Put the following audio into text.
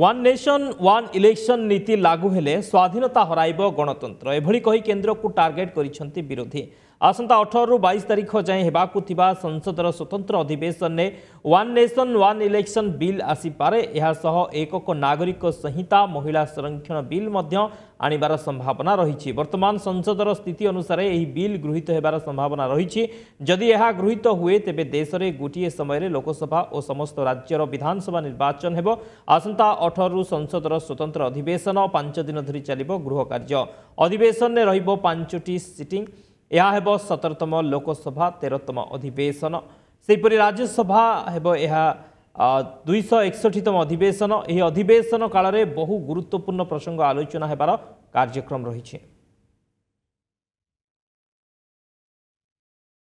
one nation one election নীতি লাগু হলে স্বাধীনতা হরাইব গণতন্ত্র এভাবে কেন্দ্রক টার্গেট করেছেন বিরোধী ଆସନ୍ତା ଅଠରରୁ ବାଇଶ ତାରିଖ ଯାଏଁ ହେବାକୁ ଥିବା ସଂସଦର ସ୍ୱତନ୍ତ୍ର ଅଧିବେଶନରେ one nation one election bill ଆସିପାରେ ଏହାସହ ଏକକ ନାଗରିକ ସଂହିତା ମହିଳା ସଂରକ୍ଷଣ ବିଲ୍ ମଧ୍ୟ ଆଣିବାର ସମ୍ଭାବନା ରହିଛି ବର୍ତ୍ତମାନ ସଂସଦର ସ୍ଥିତି ଅନୁସାରେ ଏହି ବିଲ୍ ଗୃହୀତ ହେବାର ସମ୍ଭାବନା ରହିଛି ଯଦି ଏହା ଗୃହୀତ ହୁଏ ତେବେ ଦେଶରେ ଗୋଟିଏ ସମୟରେ ଲୋକସଭା ଓ ସମସ୍ତ ରାଜ୍ୟର ବିଧାନସଭା ନିର୍ବାଚନ ହେବ ଆସନ୍ତା ଅଠରରୁ ସଂସଦର ସ୍ୱତନ୍ତ୍ର ଅଧିବେଶନ ପାଞ୍ଚ ଦିନ ଧରି ଚାଲିବ ଗୃହ କାର୍ଯ୍ୟ ଅଧିବେଶନରେ ରହିବ ପାଞ୍ଚଟି ସିଟିଂ ଏହା ହେବ ସତରତମ ଲୋକସଭା ତେରତମ ଅଧିବେଶନ ସେହିପରି ରାଜ୍ୟସଭା ହେବ ଏହା ଦୁଇଶହ ଏକଷଠିତମ ଅଧିବେଶନ ଏହି ଅଧିବେଶନ କାଳରେ ବହୁ ଗୁରୁତ୍ୱପୂର୍ଣ୍ଣ ପ୍ରସଙ୍ଗ ଆଲୋଚନା ହେବାର କାର୍ଯ୍ୟକ୍ରମ ରହିଛି